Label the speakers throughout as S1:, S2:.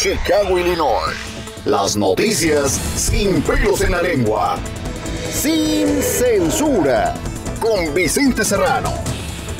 S1: Chicago, Illinois. Las noticias sin pelos en la lengua. Sin censura. Con Vicente Serrano.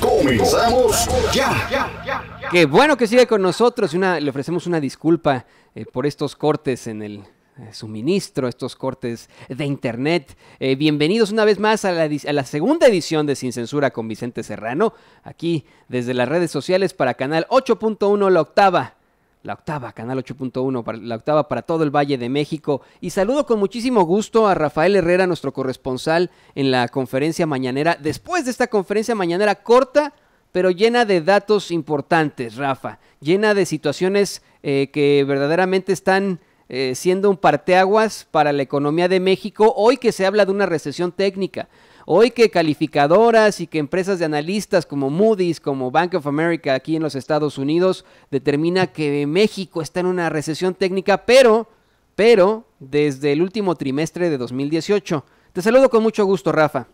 S2: Comenzamos
S1: ya. Qué bueno que sigue con nosotros. Una, le ofrecemos una disculpa eh, por estos cortes en el eh, suministro, estos cortes de internet. Eh, bienvenidos una vez más a a la, segunda edición de Sin Censura con Vicente Serrano, aquí desde las redes sociales para Canal 8.1 La Octava la octava, Canal 8.1, la octava para todo el Valle de México. Y saludo con muchísimo gusto a Rafael Herrera, nuestro corresponsal en la conferencia mañanera, después de esta conferencia mañanera corta, pero llena de datos importantes, Rafa, llena de situaciones eh, que verdaderamente están eh, siendo un parteaguas para la economía de México, hoy que se habla de una recesión técnica, Hoy que calificadoras y que empresas de analistas como Moody's, como Bank of America aquí en los Estados Unidos, determina que México está en una recesión técnica, pero, pero, desde el último trimestre de 2018. Te saludo con mucho gusto, Rafa.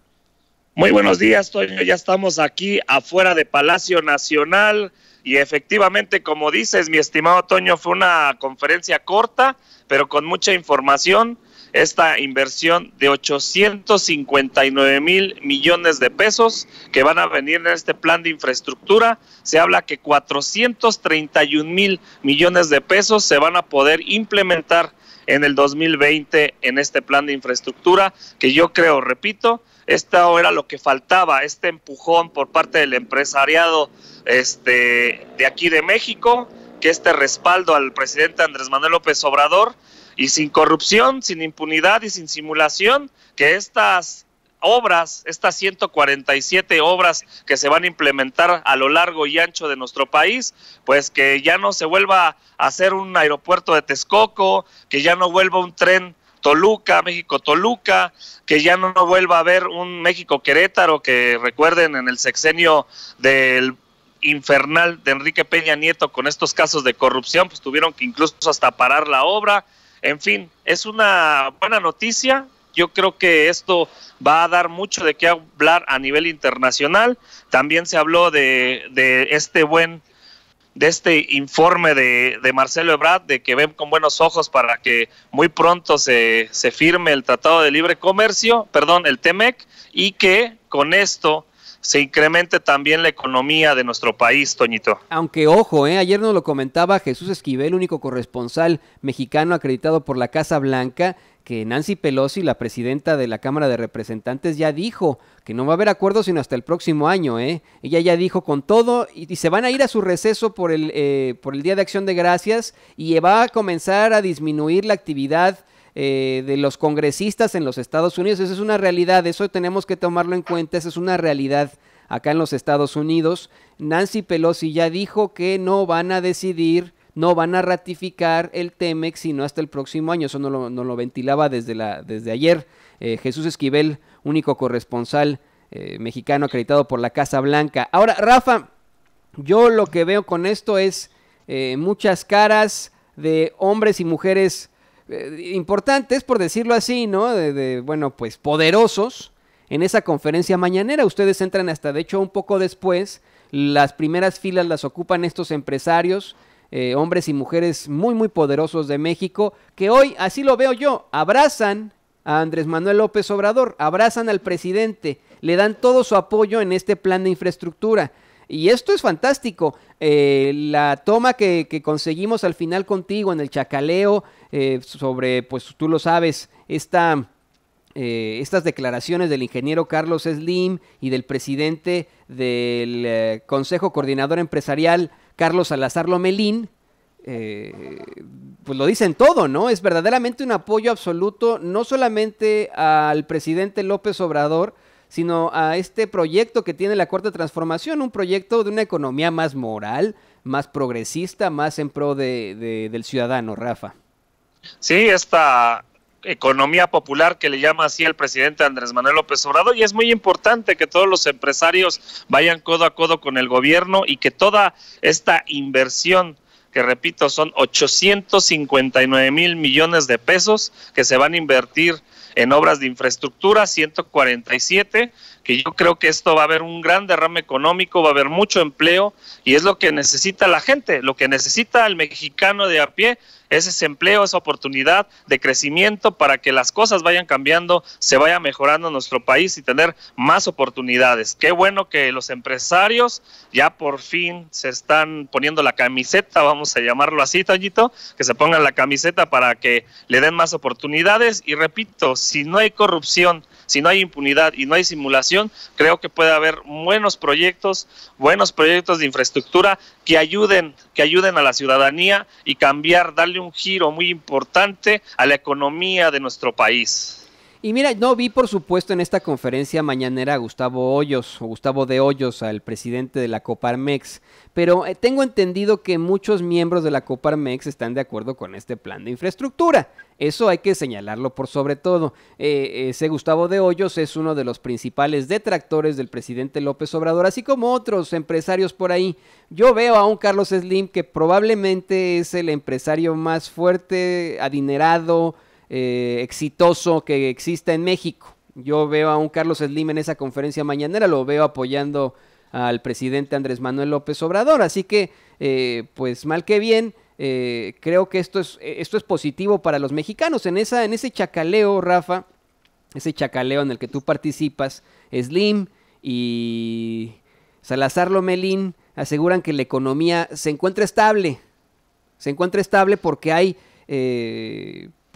S1: Muy buenos días,
S2: Toño. Ya estamos
S1: aquí afuera
S2: de Palacio Nacional y efectivamente, como dices, mi estimado Toño, fue una conferencia corta, pero con mucha información esta inversión de 859 mil millones de pesos que van a venir en este plan de infraestructura. Se habla que 431 mil millones de pesos se van a poder implementar en el 2020 en este plan de infraestructura que yo creo, repito, esto era lo que faltaba, este empujón por parte del empresariado este, de aquí de México, que este respaldo al presidente Andrés Manuel López Obrador y sin corrupción, sin impunidad y sin simulación, que estas obras, estas 147 obras que se van a implementar a lo largo y ancho de nuestro país, pues que ya no se vuelva a hacer un aeropuerto de Texcoco, que ya no vuelva un tren Toluca, México-Toluca, que ya no vuelva a haber un México-Querétaro, que recuerden en el sexenio del infernal de Enrique Peña Nieto con estos casos de corrupción, pues tuvieron que incluso hasta parar la obra. En fin, es una buena noticia. Yo creo que esto va a dar mucho de qué hablar a nivel internacional. También se habló de, este buen de este informe de, Marcelo Ebrard, de que ven con buenos ojos para que muy pronto se, se firme el Tratado de Libre Comercio, perdón, el TEMEC, y que con esto se incremente también la economía de nuestro país, Toñito.
S1: Aunque ojo, ¿eh? ayer nos lo comentaba Jesús Esquivel, único corresponsal mexicano acreditado por la Casa Blanca, que Nancy Pelosi, la presidenta de la Cámara de Representantes, ya dijo que no va a haber acuerdo sino hasta el próximo año. ¿eh? Ella ya dijo con todo y, se van a ir a su receso por el, eh, por el Día de Acción de Gracias y va a comenzar a disminuir la actividad eh, de los congresistas en los Estados Unidos. Esa es una realidad, eso tenemos que tomarlo en cuenta, esa es una realidad acá en los Estados Unidos. Nancy Pelosi ya dijo que no van a decidir, no van a ratificar el TEMEX sino hasta el próximo año. Eso no lo, lo ventilaba desde, la, desde ayer. Eh, Jesús Esquivel, único corresponsal eh, mexicano acreditado por la Casa Blanca. Ahora, Rafa, yo lo que veo con esto es muchas caras de hombres y mujeres eh, importantes, por decirlo así, ¿no? De, bueno, pues poderosos en esa conferencia mañanera. Ustedes entran hasta, de hecho, un poco después. Las primeras filas las ocupan estos empresarios, eh, hombres y mujeres muy, muy poderosos de México, que hoy, así lo veo yo, abrazan a Andrés Manuel López Obrador, abrazan al presidente, le dan todo su apoyo en este plan de infraestructura. Y esto es fantástico. Eh, la toma que, conseguimos al final contigo en el chacaleo, eh, sobre, pues tú lo sabes, esta, eh, estas declaraciones del ingeniero Carlos Slim y del presidente del eh, Consejo Coordinador Empresarial, Carlos Salazar Lomelín, pues lo dicen todo, ¿no? Es verdaderamente un apoyo absoluto, no solamente al presidente López Obrador, sino a este proyecto que tiene la Cuarta Transformación, un proyecto de una economía más moral, más progresista, más en pro de, del ciudadano, Rafa.
S2: Sí, esta economía popular que le llama así el presidente Andrés Manuel López Obrador y es muy importante que todos los empresarios vayan codo a codo con el gobierno y que toda esta inversión que repito son 859 mil millones de pesos que se van a invertir en obras de infraestructura, 147 que yo creo que esto va a haber un gran derrame económico, va a haber mucho empleo y es lo que necesita la gente, lo que necesita el mexicano de a pie es ese empleo, esa oportunidad de crecimiento para que las cosas vayan cambiando, se vaya mejorando nuestro país y tener más oportunidades. Qué bueno que los empresarios ya por fin se están poniendo la camiseta, vamos a llamarlo así, Toñito, que se pongan la camiseta para que le den más oportunidades y repito, si no hay corrupción, si no hay impunidad y no hay simulación, creo que puede haber buenos proyectos, buenos proyectos de infraestructura que ayuden, que ayuden a la ciudadanía y cambiar, darle un giro muy importante a la economía de nuestro país.
S1: Y mira, no vi por supuesto en esta conferencia mañanera a Gustavo Hoyos o Gustavo de Hoyos, al presidente de la Coparmex, pero eh, tengo entendido que muchos miembros de la Coparmex están de acuerdo con este plan de infraestructura. Eso hay que señalarlo por sobre todo. Eh, ese Gustavo de Hoyos es uno de los principales detractores del presidente López Obrador, así como otros empresarios por ahí. Yo veo a un Carlos Slim que probablemente es el empresario más fuerte, adinerado, eh, exitoso que exista en México. Yo veo a un Carlos Slim en esa conferencia mañanera, lo veo apoyando al presidente Andrés Manuel López Obrador. Así que, eh, pues mal que bien, eh, creo que esto es, esto es positivo para los mexicanos. En, esa, en ese chacaleo, Rafa, ese chacaleo en el que tú participas, Slim y Salazar Lomelín aseguran que la economía se encuentra estable. Se encuentra estable porque hay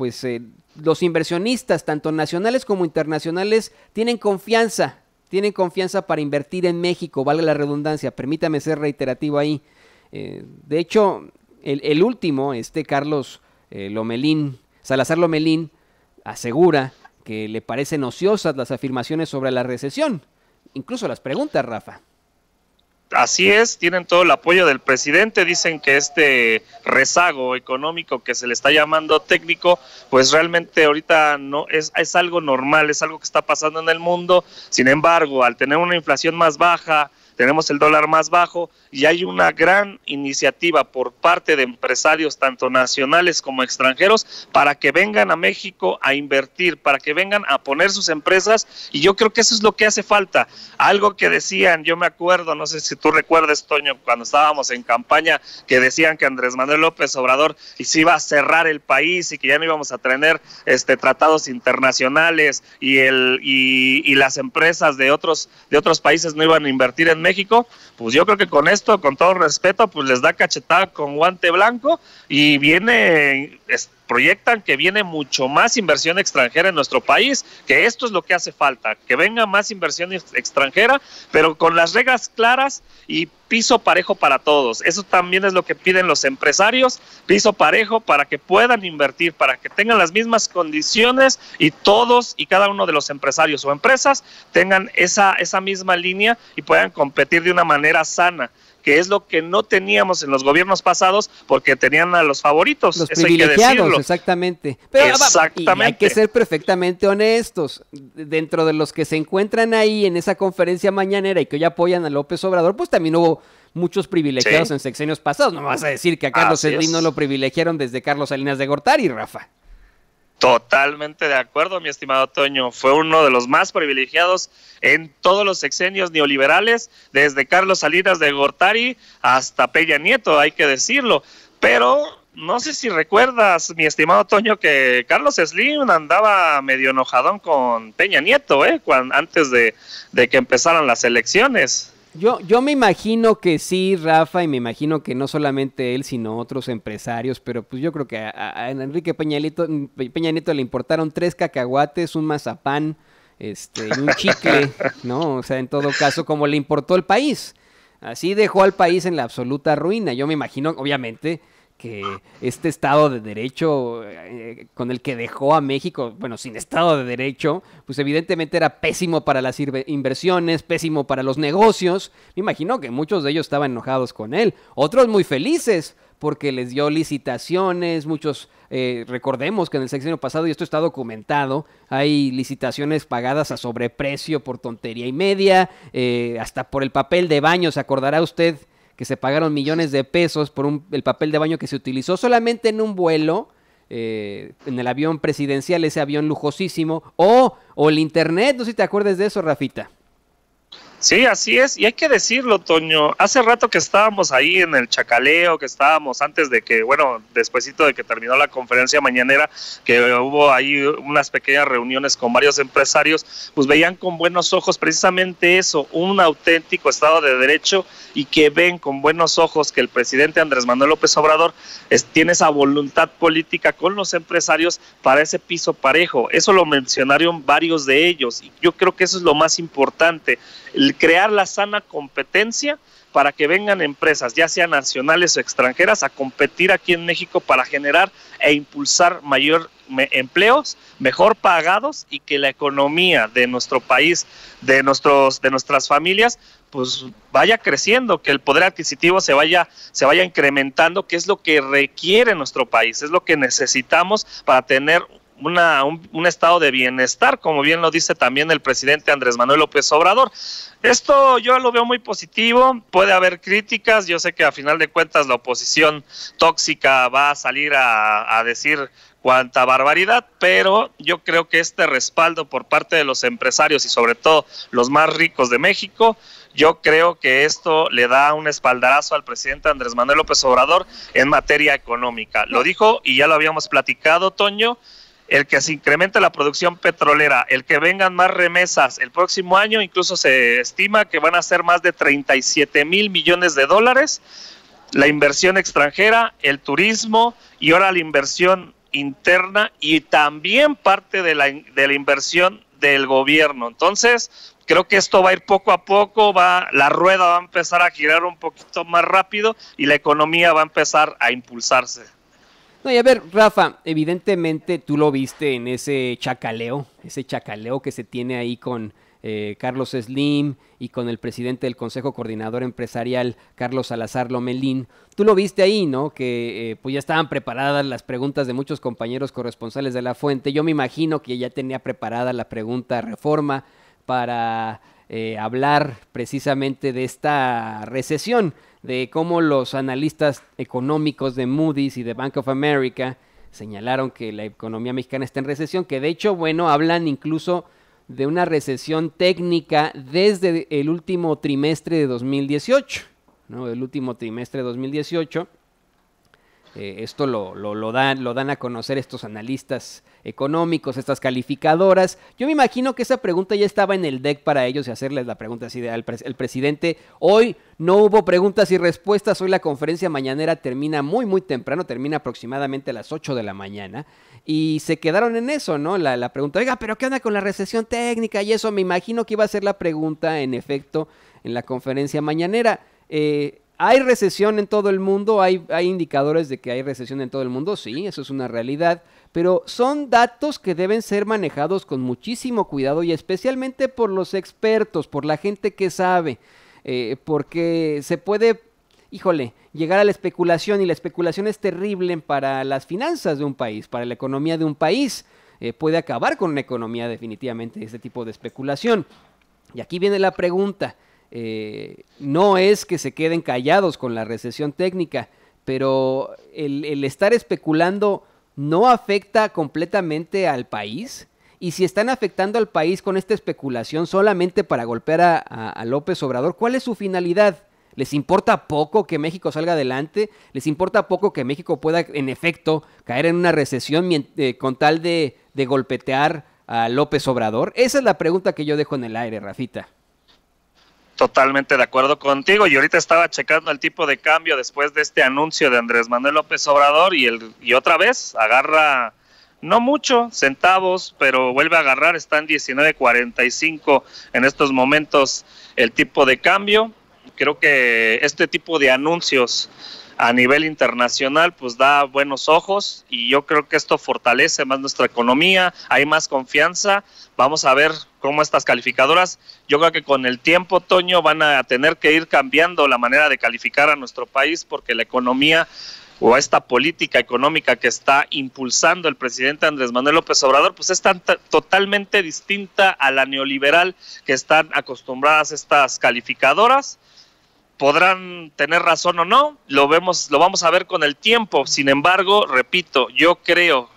S1: pues eh, los inversionistas, tanto nacionales como internacionales, tienen confianza, tienen confianza para invertir en México, vale la redundancia, permítame ser reiterativo ahí. Eh, de hecho, el, último, este Carlos eh, Lomelín, Salazar Lomelín, asegura que le parecen ociosas las afirmaciones sobre la recesión, incluso las preguntas, Rafa.
S2: Así es, tienen todo el apoyo del presidente, dicen que este rezago económico que se le está llamando técnico, pues realmente ahorita no es, es algo normal, es algo que está pasando en el mundo. Sin embargo, al tener una inflación más baja, tenemos el dólar más bajo y hay una gran iniciativa por parte de empresarios tanto nacionales como extranjeros para que vengan a México a invertir, para que vengan a poner sus empresas y yo creo que eso es lo que hace falta. Algo que decían, yo me acuerdo, no sé si tú recuerdas, Toño, cuando estábamos en campaña, que decían que Andrés Manuel López Obrador se iba a cerrar el país y que ya no íbamos a tener este, tratados internacionales y, el, y, las empresas de otros, de otros países no iban a invertir en México México, pues yo creo que con esto, con todo respeto, pues les da cachetada con guante blanco y viene, proyectan que viene mucho más inversión extranjera en nuestro país, que esto es lo que hace falta, que venga más inversión extranjera, pero con las reglas claras y piso parejo para todos. Eso también es lo que piden los empresarios, piso parejo para que puedan invertir, para que tengan las mismas condiciones y todos y cada uno de los empresarios o empresas tengan esa, esa misma línea y puedan competir de una manera sana que es lo que no teníamos en los gobiernos pasados porque tenían a los favoritos. Los privilegiados,
S1: exactamente. Pero ah, hay que ser perfectamente honestos. Dentro de los que se encuentran ahí en esa conferencia mañanera y que hoy apoyan a López Obrador, pues también hubo muchos privilegiados en sexenios pasados. No vas a decir que a Carlos Slim no lo privilegiaron desde Carlos Salinas de Gortari, Rafa.
S2: Totalmente de acuerdo, mi estimado Toño. Fue uno de los más privilegiados en todos los sexenios neoliberales, desde Carlos Salinas de Gortari hasta Peña Nieto, hay que decirlo. Pero no sé si recuerdas, mi estimado Toño, que Carlos Slim andaba medio enojadón con Peña Nieto, ¿eh? antes de que empezaran las elecciones.
S1: Yo, yo me imagino que sí, Rafa, y me imagino que no solamente él, sino otros empresarios, pero pues yo creo que a, Enrique Peñalito, Peña Nieto le importaron tres cacahuates, un mazapán, este, un chicle, ¿no? O sea, en todo caso, como le importó el país. Así dejó al país en la absoluta ruina. Yo me imagino, obviamente, que este Estado de Derecho eh, con el que dejó a México, bueno, sin Estado de Derecho, pues evidentemente era pésimo para las inversiones, pésimo para los negocios. Me imagino que muchos de ellos estaban enojados con él, otros muy felices porque les dio licitaciones, muchos, eh, recordemos que en el sexenio pasado, y esto está documentado, hay licitaciones pagadas a sobreprecio por tontería y media, eh, hasta por el papel de baño, se acordará usted que se pagaron millones de pesos por el papel de baño que se utilizó solamente en un vuelo, eh, en el avión presidencial, ese avión lujosísimo, o, o el Internet, no sé si te acuerdas de eso, Rafita. Sí, así es. Y hay que decirlo, Toño.
S2: Hace rato que estábamos ahí en el chacaleo, que estábamos antes de que, bueno, despuesito de que terminó la conferencia mañanera, que hubo ahí unas pequeñas reuniones con varios empresarios, pues veían con buenos ojos precisamente eso, un auténtico Estado de Derecho y que ven con buenos ojos que el presidente Andrés Manuel López Obrador tiene esa voluntad política con los empresarios para ese piso parejo. Eso lo mencionaron varios de ellos y yo creo que eso es lo más importante crear la sana competencia para que vengan empresas, ya sean nacionales o extranjeras, a competir aquí en México para generar e impulsar mayor empleos mejor pagados y que la economía de nuestro país, de nuestros de nuestras familias pues vaya creciendo, que el poder adquisitivo se vaya se vaya incrementando, que es lo que requiere nuestro país, es lo que necesitamos para tener un, estado de bienestar, como bien lo dice también el presidente Andrés Manuel López Obrador. Esto yo lo veo muy positivo, puede haber críticas, yo sé que a final de cuentas la oposición tóxica va a salir a, a decir cuánta barbaridad, pero yo creo que este respaldo por parte de los empresarios y sobre todo los más ricos de México, yo creo que esto le da un espaldarazo al presidente Andrés Manuel López Obrador en materia económica. Lo dijo y ya lo habíamos platicado, Toño, el que se incremente la producción petrolera, el que vengan más remesas el próximo año, incluso se estima que van a ser más de 37 mil millones de dólares, la inversión extranjera, el turismo y ahora la inversión interna y también parte de la, de la inversión del gobierno. Entonces, creo que esto va a ir poco a poco, va la rueda va a empezar a girar un poquito más rápido y la economía va a empezar a impulsarse.
S1: No, y a ver, Rafa, evidentemente tú lo viste en ese chacaleo, ese chacaleo que se tiene ahí con eh, Carlos Slim y con el presidente del Consejo Coordinador Empresarial, Carlos Salazar Lomelín. Tú lo viste ahí, ¿no? Que eh, pues ya estaban preparadas las preguntas de muchos compañeros corresponsales de la fuente. Yo me imagino que ya tenía preparada la pregunta reforma para eh, hablar precisamente de esta recesión de cómo los analistas económicos de Moody's y de Bank of America señalaron que la economía mexicana está en recesión, que de hecho, bueno, hablan incluso de una recesión técnica desde el último trimestre de 2018, ¿no? El último trimestre de 2018 eh, esto lo, dan, lo dan a conocer estos analistas económicos, estas calificadoras. Yo me imagino que esa pregunta ya estaba en el deck para ellos y hacerles la pregunta así al el presidente. Hoy no hubo preguntas y respuestas, hoy la conferencia mañanera termina muy muy temprano, termina aproximadamente a las 8 de la mañana y se quedaron en eso, ¿no? La, la pregunta, oiga, pero ¿qué onda con la recesión técnica y eso? Me imagino que iba a ser la pregunta en efecto en la conferencia mañanera. Eh, ¿Hay recesión en todo el mundo? ¿Hay, indicadores de que hay recesión en todo el mundo? Sí, eso es una realidad. Pero son datos que deben ser manejados con muchísimo cuidado y especialmente por los expertos, por la gente que sabe, eh, porque se puede, híjole, llegar a la especulación y la especulación es terrible para las finanzas de un país, para la economía de un país. Eh, puede acabar con una economía definitivamente ese tipo de especulación. Y aquí viene la pregunta. Eh, no es que se queden callados con la recesión técnica, pero el, estar especulando no afecta completamente al país. Y si están afectando al país con esta especulación solamente para golpear a, López Obrador, ¿cuál es su finalidad? ¿Les importa poco que México salga adelante? ¿Les importa poco que México pueda, en efecto, caer en una recesión eh, con tal de, de golpetear a López Obrador? Esa es la pregunta que yo dejo en el aire, Rafita.
S2: Totalmente de acuerdo contigo. Y ahorita estaba checando el tipo de cambio después de este anuncio de Andrés Manuel López Obrador y, el, y otra vez agarra, no mucho, centavos, pero vuelve a agarrar. Está en 19.45 en estos momentos el tipo de cambio. Creo que este tipo de anuncios a nivel internacional, pues da buenos ojos y yo creo que esto fortalece más nuestra economía, hay más confianza. Vamos a ver cómo estas calificadoras, yo creo que con el tiempo, Toño, van a tener que ir cambiando la manera de calificar a nuestro país porque la economía o esta política económica que está impulsando el presidente Andrés Manuel López Obrador, pues es tan totalmente distinta a la neoliberal que están acostumbradas estas calificadoras podrán tener razón o no, lo vemos, lo vamos a ver con el tiempo. Sin embargo, repito, yo creo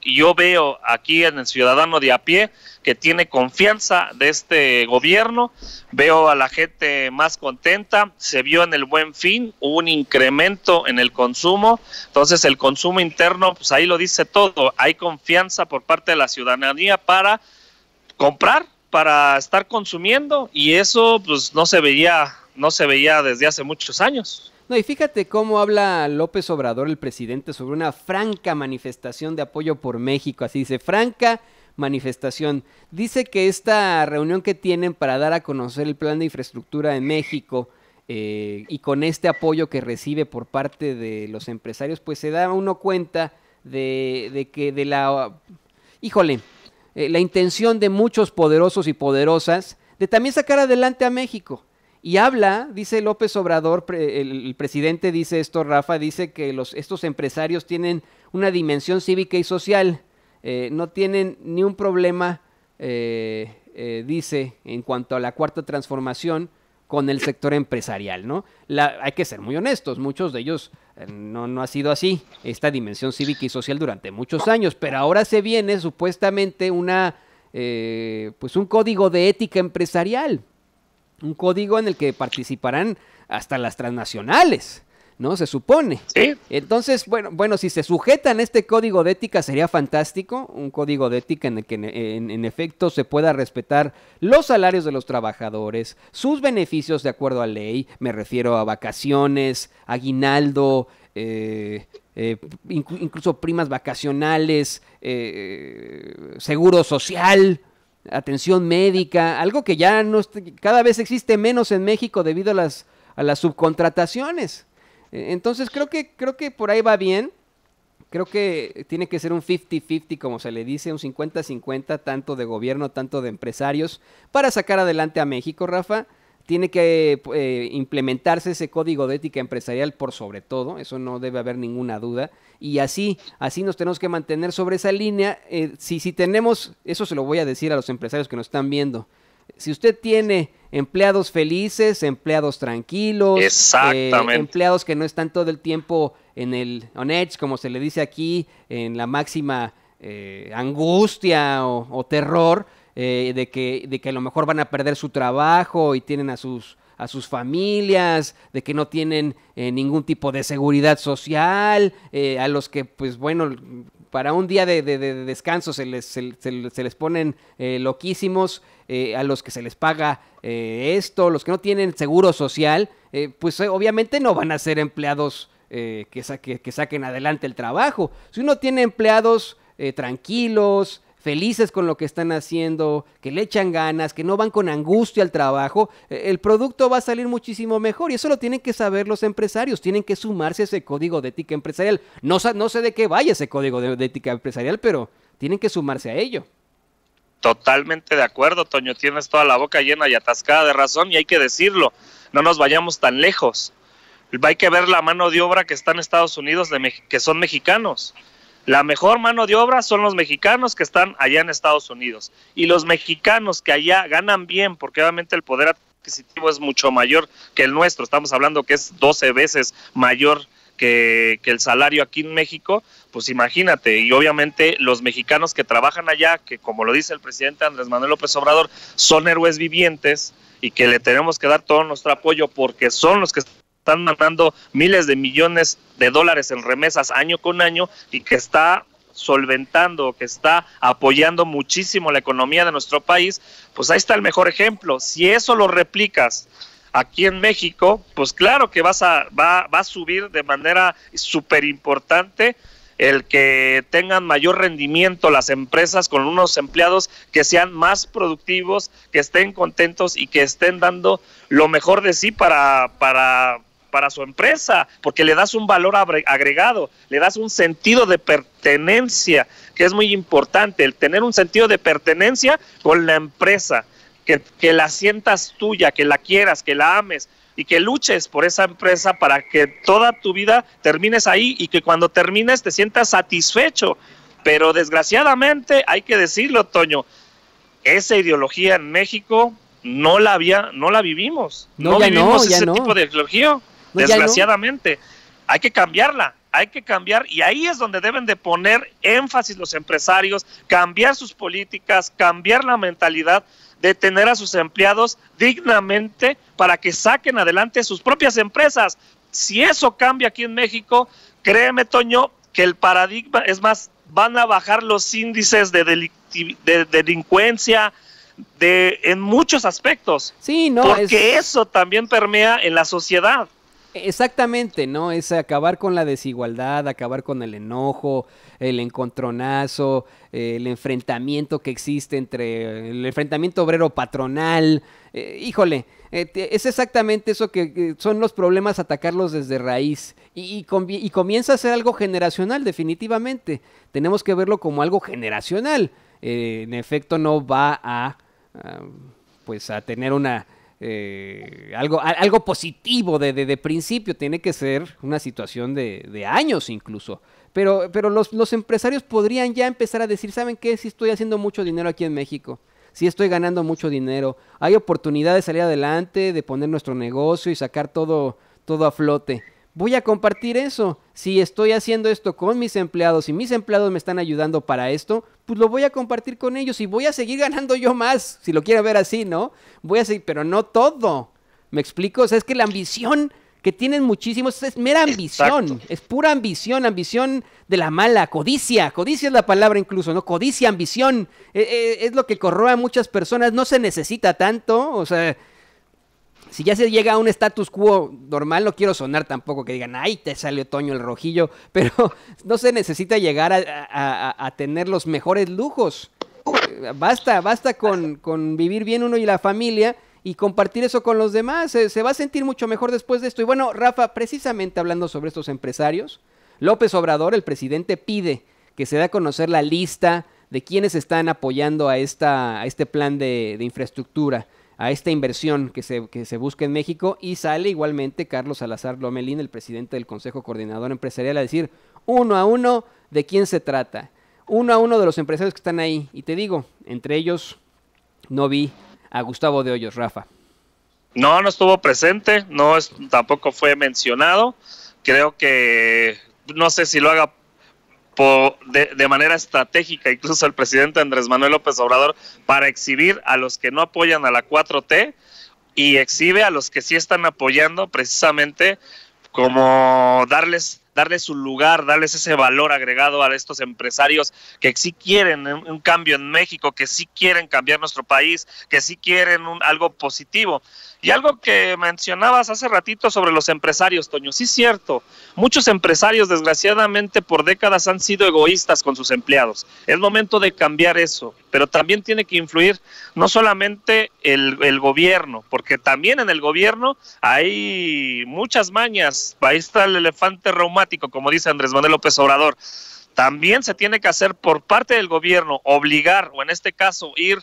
S2: y yo veo aquí en el ciudadano de a pie que tiene confianza de este gobierno, veo a la gente más contenta, se vio en el buen fin, hubo un incremento en el consumo, entonces el consumo interno, pues ahí lo dice todo, hay confianza por parte de la ciudadanía para comprar, para estar consumiendo y eso pues no se veía no se veía desde hace
S1: muchos años. No, y fíjate cómo habla López Obrador, el presidente, sobre una franca manifestación de apoyo por México. Así dice, franca manifestación. Dice que esta reunión que tienen para dar a conocer el plan de infraestructura de México eh, y con este apoyo que recibe por parte de los empresarios, pues se da uno cuenta de, que de la... Híjole, eh, la intención de muchos poderosos y poderosas de también sacar adelante a México. Y habla, dice López Obrador, el, presidente dice esto, Rafa, dice que estos empresarios tienen una dimensión cívica y social, eh, no tienen ni un problema, eh, eh, dice, en cuanto a la cuarta transformación con el sector empresarial, ¿no? La, hay que ser muy honestos, muchos de ellos no, no ha sido así, esta dimensión cívica y social durante muchos años, pero ahora se viene supuestamente una... pues un código de ética empresarial, un código en el que participarán hasta las transnacionales. ¿no? Se supone. Sí. Entonces, bueno, bueno, si se sujetan este código de ética sería fantástico, un código de ética en el que en, efecto se pueda respetar los salarios de los trabajadores, sus beneficios de acuerdo a ley, me refiero a vacaciones, aguinaldo, eh, eh, incluso primas vacacionales, eh, seguro social, atención médica, algo que ya no cada vez existe menos en México debido a las, las subcontrataciones. E, entonces creo que, creo que por ahí va bien. Creo que tiene que ser un 50-50, como se le dice, un 50-50, tanto de gobierno, tanto de empresarios, para sacar adelante a México, Rafa tiene que eh, implementarse ese código de ética empresarial por sobre todo, eso no debe haber ninguna duda. Y así, así nos tenemos que mantener sobre esa línea. Eh, si, si tenemos, eso se lo voy a decir a los empresarios que nos están viendo, si usted tiene empleados felices, empleados tranquilos, eh, empleados que no están todo el tiempo en el on edge, como se le dice aquí, en la máxima angustia o terror, eh, de, que, de que a lo mejor van a perder su trabajo y tienen a sus, a sus familias, de que no tienen eh, ningún tipo de seguridad social, eh, a los que, pues bueno, para un día de, descanso se les, se, les ponen loquísimos, a los que se les paga esto, los que no tienen seguro social, pues obviamente no van a ser empleados que, que, saquen adelante el trabajo. Si uno tiene empleados tranquilos, felices con lo que están haciendo, que le echan ganas, que no van con angustia al trabajo, eh, el producto va a salir muchísimo mejor. Y eso lo tienen que saber los empresarios, tienen que sumarse a ese código de ética empresarial. No, no sé de qué vaya ese código de, ética empresarial, pero tienen que sumarse a ello.
S2: Totalmente de acuerdo, Toño, tienes toda la boca llena y atascada de razón y hay que decirlo, no nos vayamos tan lejos. Hay que ver la mano de obra que está en Estados Unidos, de que son mexicanos la mejor mano de obra son los mexicanos que están allá en Estados Unidos. Y los mexicanos que allá ganan bien, porque obviamente el poder adquisitivo es mucho mayor que el nuestro. Estamos hablando que es 12 veces mayor que, el salario aquí en México, pues imagínate, y obviamente los mexicanos que trabajan allá, que como lo dice el presidente Andrés Manuel López Obrador, son héroes vivientes y que le tenemos que dar todo nuestro apoyo porque son los que están mandando miles de millones de dólares en remesas año con año y que está solventando, que está apoyando muchísimo la economía de nuestro país, pues ahí está el mejor ejemplo. Si eso lo replicas aquí en México, pues claro que vas a, va, va a subir de manera súper importante el que tengan mayor rendimiento las empresas con unos empleados que sean más productivos, que estén contentos y que estén dando lo mejor de sí para, para para su empresa, porque le das un valor agregado, le das un sentido de pertenencia, que es muy importante, el tener un sentido de pertenencia con la empresa, que, la sientas tuya, que la quieras, que la ames, y que luches por esa empresa para que toda tu vida termines ahí y que cuando termines te sientas satisfecho. Pero desgraciadamente, hay que decirlo, Toño, esa ideología en México no la había, no la vivimos. No, vivimos ese tipo de ideología desgraciadamente. Hay que cambiarla, hay que cambiar y ahí es donde deben de poner énfasis los empresarios, cambiar sus políticas, cambiar la mentalidad de tener a sus empleados dignamente para que saquen adelante sus propias empresas. Si eso cambia aquí en México, créeme, Toño, que el paradigma, es más, van a bajar los índices de, delincuencia de, en muchos aspectos. Sí, no. Porque eso también permea en la sociedad.
S1: Exactamente, ¿no? Es acabar con la desigualdad, acabar con el enojo, el encontronazo, eh, el enfrentamiento que existe entre el enfrentamiento obrero patronal. Eh, híjole, eh, es exactamente eso que, son los problemas atacarlos desde raíz y, comienza a ser algo generacional, definitivamente. Tenemos que verlo como algo generacional. en efecto, no va a, ah, pues, a tener una eh, algo, algo positivo de, principio, tiene que ser una situación de, de años incluso. Pero, pero los, los, empresarios podrían ya empezar a decir, ¿saben qué? Si estoy haciendo mucho dinero aquí en México, si estoy ganando mucho dinero, hay oportunidad de salir adelante, de poner nuestro negocio y sacar todo, todo a flote voy a compartir eso. Si estoy haciendo esto con mis empleados y mis empleados me están ayudando para esto, pues lo voy a compartir con ellos y voy a seguir ganando yo más, si lo quiero ver así, ¿no? Voy a seguir, pero no todo. ¿Me explico? O sea, es que la ambición que tienen muchísimos es mera ambición, es pura ambición, ambición de la mala, codicia, codicia es la palabra incluso, ¿no? Codicia, ambición, e, e, es lo que corroe a muchas personas, no se necesita tanto, o sea, si ya se llega a un status quo normal, no quiero sonar tampoco que digan, ay, te sale otoño el rojillo, pero no se necesita llegar a, tener los mejores lujos. Eh, basta, basta con, vivir bien uno y la familia y compartir eso con los demás. Se, va a sentir mucho mejor después de esto. Y bueno, Rafa, precisamente hablando sobre estos empresarios, López Obrador, el presidente, pide que se dé a conocer la lista de quienes están apoyando a, esta, a este plan de infraestructura a esta inversión que se, que se busca en México y sale igualmente Carlos Salazar Lomelín, el presidente del Consejo Coordinador Empresarial, a decir uno a uno de quién se trata, uno a uno de los empresarios que están ahí. Y te digo, entre ellos no vi a Gustavo de Hoyos, Rafa.
S2: No, no estuvo presente, no es, tampoco fue mencionado. Creo que no sé si lo haga de, manera estratégica incluso el presidente Andrés Manuel López Obrador para exhibir a los que no apoyan a la 4T y exhibe a los que sí están apoyando precisamente como darles su lugar, darles ese valor agregado a estos empresarios que sí quieren un, cambio en México, que sí quieren cambiar nuestro país, que sí quieren un, algo positivo. Y algo que mencionabas hace ratito sobre los empresarios, Toño, sí es cierto. Muchos empresarios, desgraciadamente, por décadas han sido egoístas con sus empleados. Es momento de cambiar eso, pero también tiene que influir no solamente el, gobierno, porque también en el gobierno hay muchas mañas. Ahí está el elefante reumático, como dice Andrés Manuel López Obrador también se tiene que hacer por parte del gobierno, obligar o en este caso ir,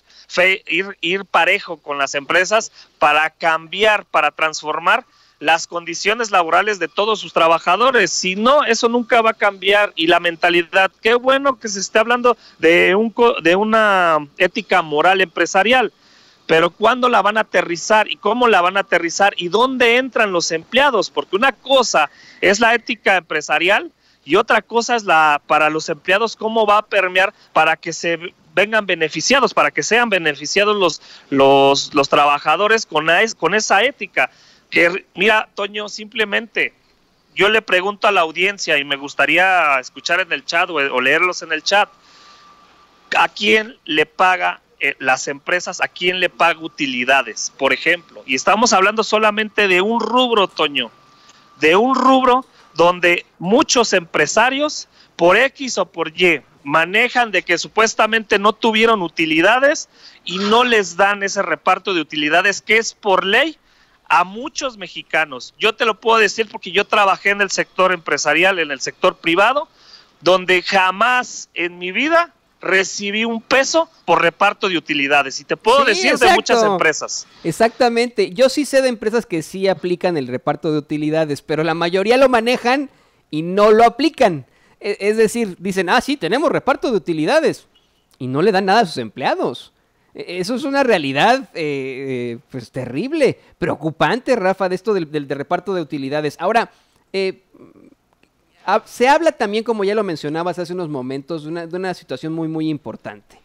S2: ir, parejo con las empresas para cambiar, para transformar las condiciones laborales de todos sus trabajadores. Si no, eso nunca va a cambiar. Y la mentalidad, qué bueno que se esté hablando de, un, de una ética moral empresarial, pero ¿cuándo la van a aterrizar y cómo la van a aterrizar y dónde entran los empleados? Porque una cosa es la ética empresarial y otra cosa es la para los empleados cómo va a permear para que se vengan beneficiados, para que sean beneficiados los los, los trabajadores con, con esa ética. mira, Toño, simplemente yo le pregunto a la audiencia y me gustaría escuchar en el chat o, leerlos en el chat. ¿A quién le paga eh, las empresas? ¿A quién le paga utilidades, por ejemplo? Y estamos hablando solamente de un rubro, Toño, de un rubro donde muchos empresarios por X o por Y manejan de que supuestamente no tuvieron utilidades y no les dan ese reparto de utilidades que es por ley a muchos mexicanos. Yo te lo puedo decir porque yo trabajé en el sector empresarial, en el sector privado, donde jamás en mi vida recibí un peso por reparto de utilidades. Y te puedo decir de muchas empresas.
S1: Exactamente. Yo sí sé de empresas que sí aplican el reparto de utilidades, pero la mayoría lo manejan y no lo aplican. E, es decir, dicen, ah, sí, tenemos reparto de utilidades. Y no le dan nada a sus empleados. E, eso es una realidad eh, eh, pues terrible, preocupante, Rafa, de esto del, reparto de utilidades. Ahora, eh, se habla también, como ya lo mencionabas hace unos momentos, de una, situación muy, muy importante.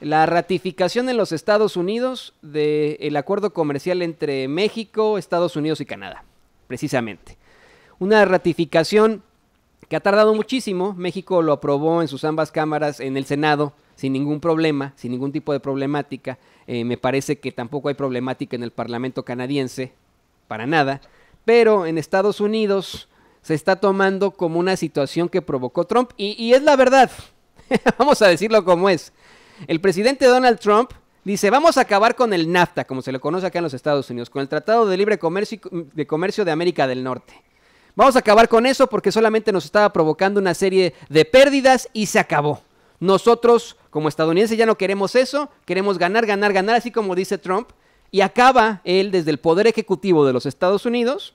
S1: La ratificación en los Estados Unidos del acuerdo comercial entre México, Estados Unidos y Canadá, precisamente. Una ratificación que ha tardado muchísimo. México lo aprobó en sus ambas cámaras en el Senado sin ningún problema, sin ningún tipo de problemática. Eh, me parece que tampoco hay problemática en el Parlamento canadiense, para nada. Pero en Estados Unidos se está tomando como una situación que provocó Trump. Y, es la verdad, vamos a decirlo como es. El presidente Donald Trump dice, vamos a acabar con el NAFTA, como se le conoce acá en los Estados Unidos, con el Tratado de Libre Comercio, de, Comercio de América del Norte. Vamos a acabar con eso porque solamente nos estaba provocando una serie de pérdidas y se acabó. Nosotros, como estadounidenses, ya no queremos eso, queremos ganar, ganar, ganar, así como dice Trump. Y acaba él desde el Poder Ejecutivo de los Estados Unidos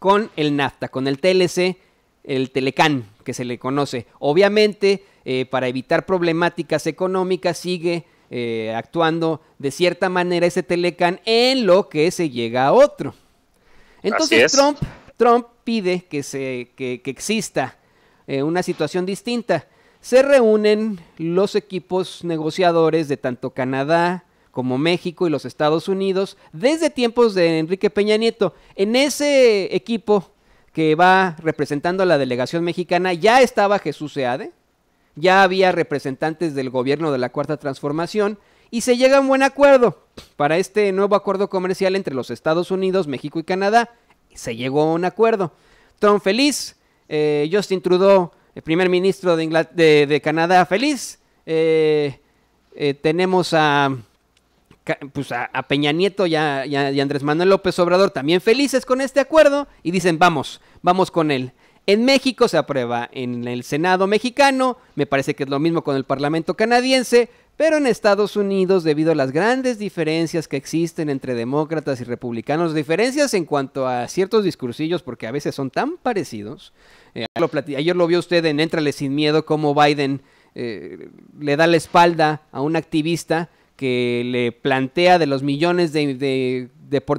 S1: con el NAFTA, con el TLC, el Telecán, que se le conoce. Obviamente, eh, para evitar problemáticas económicas, sigue eh, actuando de cierta manera ese Telecán en lo que se llega a otro. Entonces Trump, pide que, se, exista eh, una situación distinta. Se reúnen los equipos negociadores de tanto Canadá, como México y los Estados Unidos desde tiempos de Enrique Peña Nieto. En ese equipo que va representando a la delegación mexicana ya estaba Jesús Seade, ya había representantes del gobierno de la Cuarta Transformación y se llega a un buen acuerdo para este nuevo acuerdo comercial entre los Estados Unidos, México y Canadá. Se llegó a un acuerdo. Trump feliz, eh, Justin Trudeau, el primer ministro de, Canadá, feliz. Eh, eh, tenemos a pues a, Peña Nieto y Andrés Manuel López Obrador también felices con este acuerdo y dicen, vamos, vamos con él. En México se aprueba en el Senado mexicano, me parece que es lo mismo con el Parlamento canadiense, pero en Estados Unidos, debido a las grandes diferencias que existen entre demócratas y republicanos, diferencias en cuanto a ciertos discursillos, porque a veces son tan parecidos, eh, ayer lo vio usted en Éntrale sin miedo, cómo Biden eh, le da la espalda a un activista que le plantea de los millones de, de,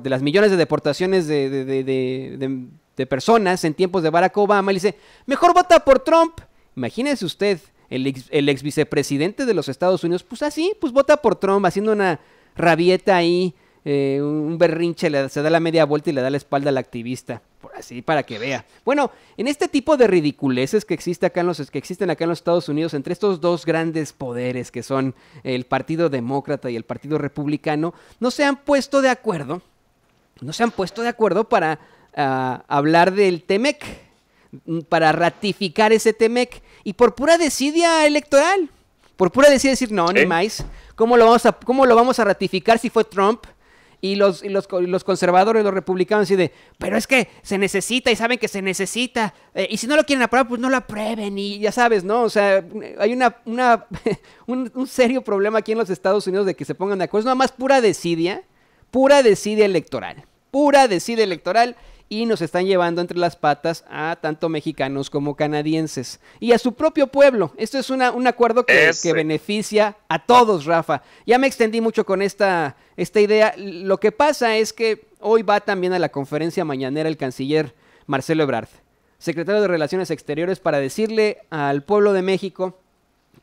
S1: las millones de deportaciones de, personas en tiempos de Barack Obama. le dice, mejor vota por Trump. Imagínese usted, el ex, vicepresidente de los Estados Unidos, pues así, pues vota por Trump, haciendo una rabieta ahí, eh, un berrinche, se da la media vuelta y le da la espalda al activista así para que vea. Bueno, en este tipo de ridiculeces que, existe acá en los, que existen acá en los Estados Unidos entre estos dos grandes poderes que son el Partido Demócrata y el Partido Republicano, no se han puesto de acuerdo, no se han puesto de acuerdo para ah, hablar del TEMEC, para ratificar ese TEMEC y por pura decidia electoral, por pura decidia decir, no, ni más, ¿cómo lo, vamos a, ¿cómo lo vamos a ratificar si fue Trump? y los, y los, los, conservadores, los republicanos, y de, pero es que se necesita y saben que se necesita, eh, y si no lo quieren aprobar, pues no lo aprueben, y ya sabes, ¿no? O sea, hay una, una un, serio problema aquí en los Estados Unidos de que se pongan de acuerdo, es nada más pura decidia, pura decidia electoral, pura decidia electoral, y nos están llevando entre las patas a tanto mexicanos como canadienses y a su propio pueblo. Esto es un acuerdo que, beneficia a todos, Rafa. Ya me extendí mucho con esta, esta idea. Lo que pasa es que hoy va también a la conferencia mañanera el canciller Marcelo Ebrard, secretario de Relaciones Exteriores, para decirle al pueblo de México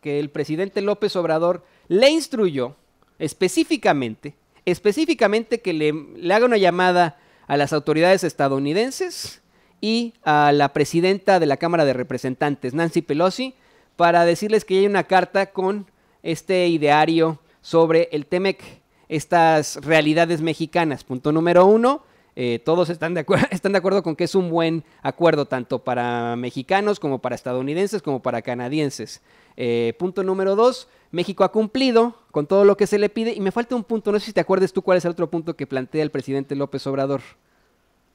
S1: que el presidente López Obrador le instruyó específicamente, específicamente que le haga una llamada a las autoridades estadounidenses y a la presidenta de la Cámara de Representantes, Nancy Pelosi, para decirles que hay una carta con este ideario sobre el TEMEC, estas realidades mexicanas. Punto número uno, eh, todos están de, están de acuerdo con que es un buen acuerdo, tanto para mexicanos como para estadounidenses como para canadienses. Eh, punto número dos, México ha cumplido con todo lo que se le pide y me falta un punto, no sé si te acuerdes tú cuál es el otro punto que plantea el presidente López Obrador.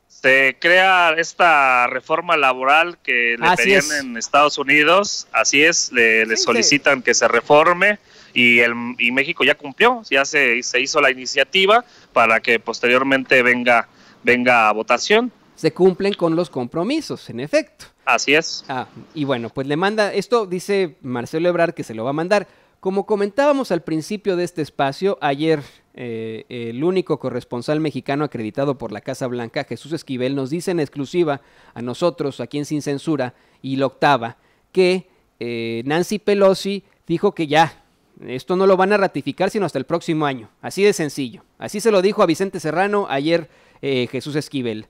S2: Se crea esta reforma laboral que le pedían en Estados Unidos, así es, le, solicitan que se reforme y, el, México ya cumplió, ya se, se hizo la iniciativa para que posteriormente venga, venga a votación
S1: se cumplen con los compromisos, en efecto. Así es. Ah, y bueno, pues le manda, esto dice Marcelo Ebrard que se lo va a mandar. Como comentábamos al principio de este espacio, ayer eh, el único corresponsal mexicano acreditado por la Casa Blanca, Jesús Esquivel, nos dice en exclusiva a nosotros, aquí en Sin Censura y la octava, que eh, Nancy Pelosi dijo que ya, esto no lo van a ratificar sino hasta el próximo año. Así de sencillo. Así se lo dijo a Vicente Serrano ayer eh, Jesús Esquivel.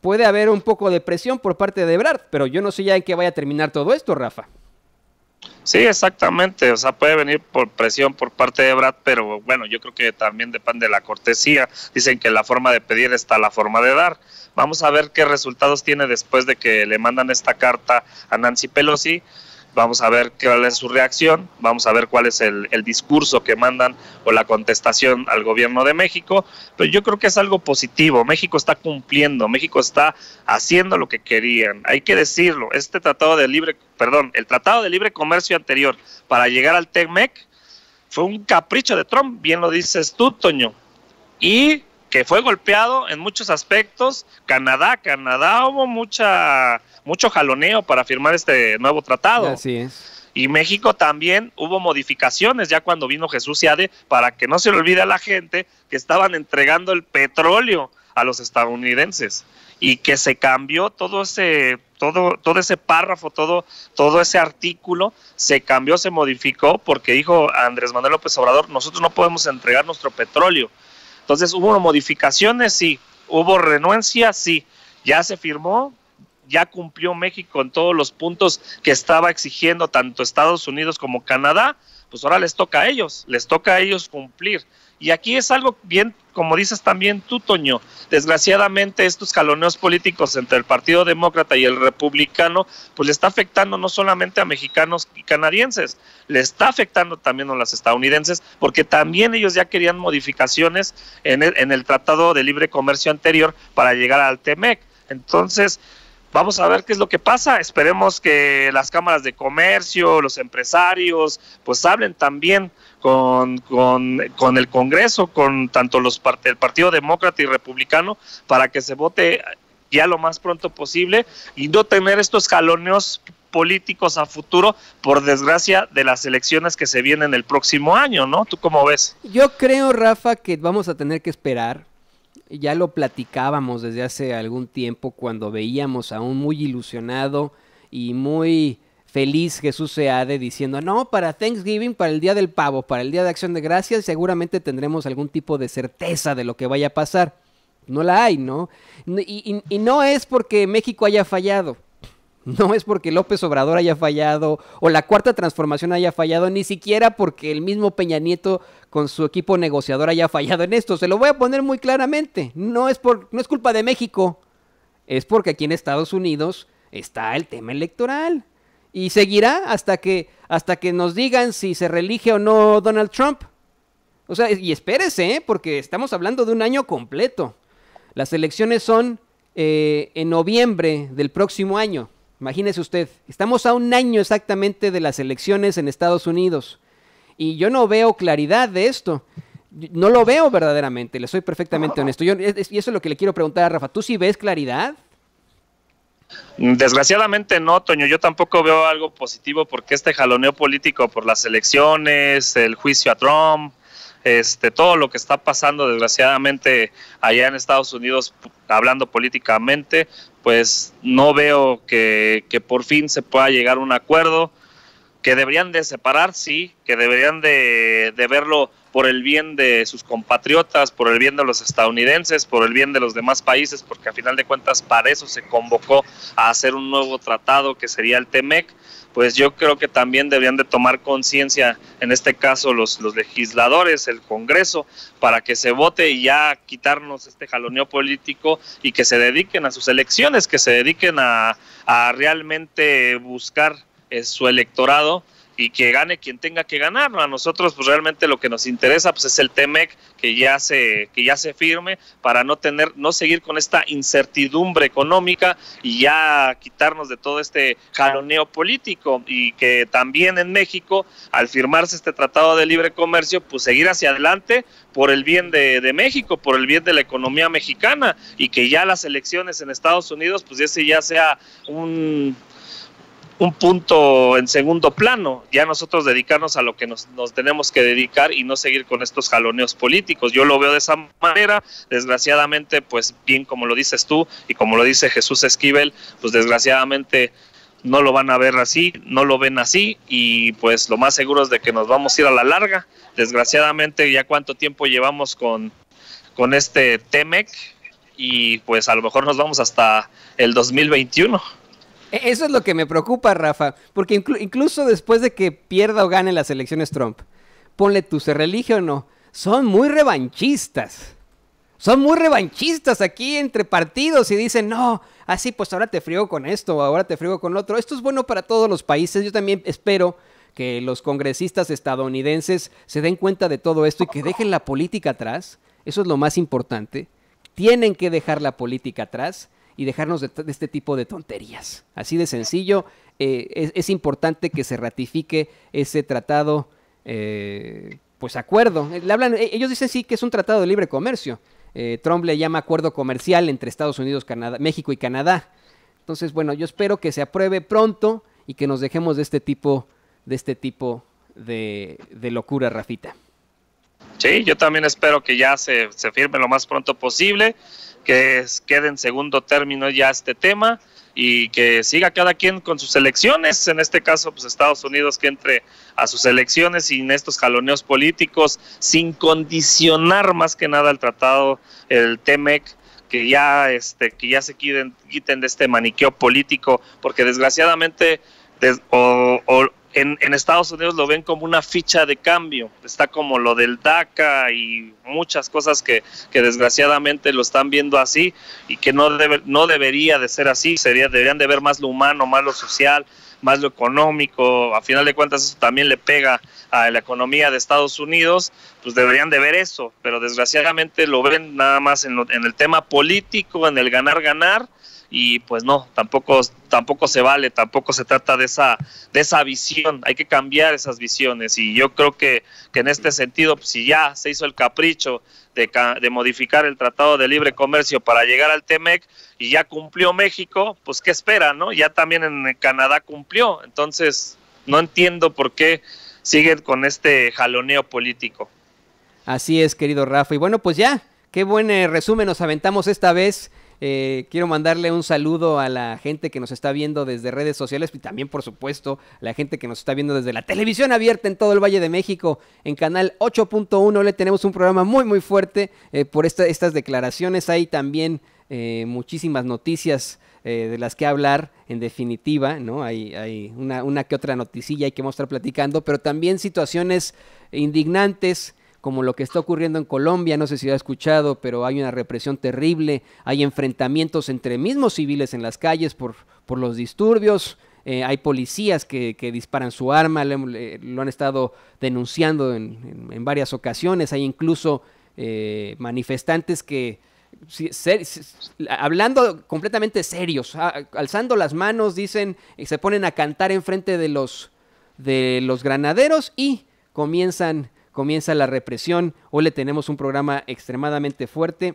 S1: puede haber un poco de presión por parte de Ebrard, pero yo no sé ya en qué vaya a terminar todo esto, Rafa.
S2: Sí, exactamente. O sea, puede venir por presión por parte de Brad, pero bueno, yo creo que también depende de la cortesía. Dicen que la forma de pedir está la forma de dar. Vamos a ver qué resultados tiene después de que le mandan esta carta a Nancy Pelosi vamos a ver cuál es su reacción, vamos a ver cuál es el, discurso que mandan o la contestación al gobierno de México, pero yo creo que es algo positivo, México está cumpliendo, México está haciendo lo que querían, hay que decirlo, este tratado de libre, perdón, el tratado de libre comercio anterior para llegar al T-MEC e fue un capricho de Trump, bien lo dices tú, Toño, y que fue golpeado en muchos aspectos. Canadá, Canadá hubo mucha, mucho jaloneo para firmar este nuevo tratado. Así Y México también hubo modificaciones ya cuando vino Jesús Yade para que no se le olvide a la gente que estaban entregando el petróleo a los estadounidenses y que se cambió todo ese todo todo ese párrafo, todo todo ese artículo se cambió, se modificó porque dijo Andrés Manuel López Obrador, nosotros no podemos entregar nuestro petróleo entonces, ¿hubo modificaciones? Sí. ¿Hubo renuencia? Sí. ¿Ya se firmó? ya cumplió México en todos los puntos que estaba exigiendo tanto Estados Unidos como Canadá, pues ahora les toca a ellos, les toca a ellos cumplir. Y aquí es algo bien, como dices también tú, Toño, desgraciadamente estos caloneos políticos entre el Partido Demócrata y el Republicano, pues le está afectando no solamente a mexicanos y canadienses, le está afectando también a los estadounidenses, porque también ellos ya querían modificaciones en el, en el Tratado de Libre Comercio anterior para llegar al TEMEC. Entonces, vamos a ver qué es lo que pasa. Esperemos que las cámaras de comercio, los empresarios, pues hablen también con, el Congreso, con tanto los el Partido Demócrata y Republicano, para que se vote ya lo más pronto posible y no tener estos jaloneos políticos a futuro, por desgracia, de las elecciones que se vienen el próximo año, ¿no? ¿Tú cómo ves?
S1: Yo creo, Rafa, que vamos a tener que esperar ya lo platicábamos desde hace algún tiempo cuando veíamos a un muy ilusionado y muy feliz Jesús Seade diciendo, no, para Thanksgiving, para el Día del Pavo, para el Día de Acción de Gracias, seguramente tendremos algún tipo de certeza de lo que vaya a pasar. No la hay, ¿no? Y, y no es porque México haya fallado. No es porque López Obrador haya fallado o la cuarta transformación haya fallado, ni siquiera porque el mismo Peña Nieto con su equipo negociador haya fallado en esto. Se lo voy a poner muy claramente. No es, por, no es culpa de México. Es porque aquí en Estados Unidos está el tema electoral. Y seguirá hasta que, hasta que nos digan si se reelige o no Donald Trump. O sea, y espérese, ¿eh? porque estamos hablando de un año completo. Las elecciones son eh, en noviembre del próximo año. Imagínese usted, estamos a un año exactamente de las elecciones en Estados Unidos y yo no veo claridad de esto. No lo veo verdaderamente, le soy perfectamente honesto. y eso es lo que le quiero preguntar a Rafa. ¿Tú sí ves claridad?
S2: Desgraciadamente no, Toño. Yo tampoco veo algo positivo porque este jaloneo político por las elecciones, el juicio a Trump, este, todo lo que está pasando desgraciadamente allá en Estados Unidos, hablando políticamente, pues no veo que, que por fin se pueda llegar a un acuerdo que deberían de separar, sí, que deberían de, verlo por el bien de sus compatriotas, por el bien de los estadounidenses, por el bien de los demás países, porque a final de cuentas para eso se convocó a hacer un nuevo tratado que sería el TEMEC, pues yo creo que también deberían de tomar conciencia, en este caso los, los legisladores, el Congreso, para que se vote y ya quitarnos este jaloneo político y que se dediquen a sus elecciones, que se dediquen a, a realmente buscar es su electorado y que gane quien tenga que ganar. A nosotros pues realmente lo que nos interesa pues es el Temec que ya se que ya se firme para no tener no seguir con esta incertidumbre económica y ya quitarnos de todo este jaloneo político y que también en México al firmarse este tratado de libre comercio pues seguir hacia adelante por el bien de, de México, por el bien de la economía mexicana y que ya las elecciones en Estados Unidos pues ese ya sea un un punto en segundo plano, ya nosotros dedicarnos a lo que nos, tenemos que dedicar y no seguir con estos jaloneos políticos. Yo lo veo de esa manera, desgraciadamente, pues bien como lo dices tú y como lo dice Jesús Esquivel, pues desgraciadamente no lo van a ver así, no lo ven así y pues lo más seguro es de que nos vamos a ir a la larga. Desgraciadamente ya cuánto tiempo llevamos con, con este TEMEC y pues a lo mejor nos vamos hasta el
S1: 2021. E, eso es lo que me preocupa, Rafa, porque incluso después de que pierda o gane las elecciones Trump, ponle tú, se relige o no, son muy revanchistas. Son muy revanchistas aquí entre partidos y dicen, no, así pues ahora te frío con esto, ahora te frío con otro. Esto es bueno para todos los países. Yo también espero que los congresistas estadounidenses se den cuenta de todo esto y que dejen la política atrás. Eso es lo más importante. Tienen que dejar la política atrás y dejarnos de, este tipo de tonterías. Así de sencillo, eh, es, importante que se ratifique ese tratado, eh, pues acuerdo. Eh, ellos dicen sí que es un tratado de libre comercio. Trump le llama acuerdo comercial entre Estados Unidos, Canadá, México y Canadá. Entonces, bueno, yo espero que se apruebe pronto y que nos dejemos de este tipo de este tipo de, locura, Rafita.
S2: Sí, yo también espero que ya se, se firme lo más pronto posible que quede en segundo término ya este tema y que siga cada quien con sus elecciones, en este caso pues Estados Unidos que entre a sus elecciones y en estos jaloneos políticos sin condicionar más que nada el tratado, el TEMEC, que ya este que ya se quiten, de este maniqueo político porque desgraciadamente o, en, Estados Unidos lo ven como una ficha de cambio. Está como lo del DACA y muchas cosas que, que desgraciadamente lo están viendo así y que no, debe, no debería de ser así. Sería, deberían de ver más lo humano, más lo social, más lo económico. A final de cuentas eso también le pega a la economía de Estados Unidos. Pues deberían de ver eso, pero desgraciadamente lo ven nada más en, en el tema político, en el ganar-ganar y pues no, tampoco, tampoco se vale, tampoco se trata de esa, de esa visión, hay que cambiar esas visiones y yo creo que, que en este sentido, pues, si ya se hizo el capricho de, modificar el Tratado de Libre Comercio para llegar al TEMEC y ya cumplió México, pues qué espera, ¿no? Ya también en Canadá cumplió, entonces no entiendo por qué siguen con este jaloneo político.
S1: Así es, querido Rafa. Y bueno, pues ya, qué buen eh, resumen nos aventamos esta vez eh, quiero mandarle un saludo a la gente que nos está viendo desde redes sociales y también, por supuesto, a la gente que nos está viendo desde la televisión abierta en todo el Valle de México. En Canal 8.1 le tenemos un programa muy, muy fuerte eh, por estas declaraciones. Hay también eh, muchísimas noticias de las que hablar, en definitiva, ¿no? Hay, hay una, que otra noticilla hay que mostrar platicando, pero también situaciones indignantes como lo que está ocurriendo en Colombia, no sé si lo ha escuchado, pero hay una represión terrible, hay enfrentamientos entre mismos civiles en las calles por, por los disturbios, eh, hay policías que, disparan su arma, lo han estado denunciando en, en, varias ocasiones, hay incluso eh, manifestantes que... hablando completamente serios, alzando las manos, dicen, y se ponen a cantar enfrente de los, de los granaderos y comienzan comienza la represión. Hoy le tenemos un programa extremadamente fuerte.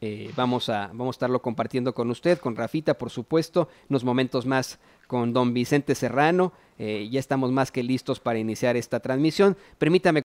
S1: Eh, vamos, a, vamos a estarlo compartiendo con usted, con Rafita, por supuesto, unos momentos más con don Vicente Serrano. Eh, ya estamos más que listos para iniciar esta transmisión. Permítame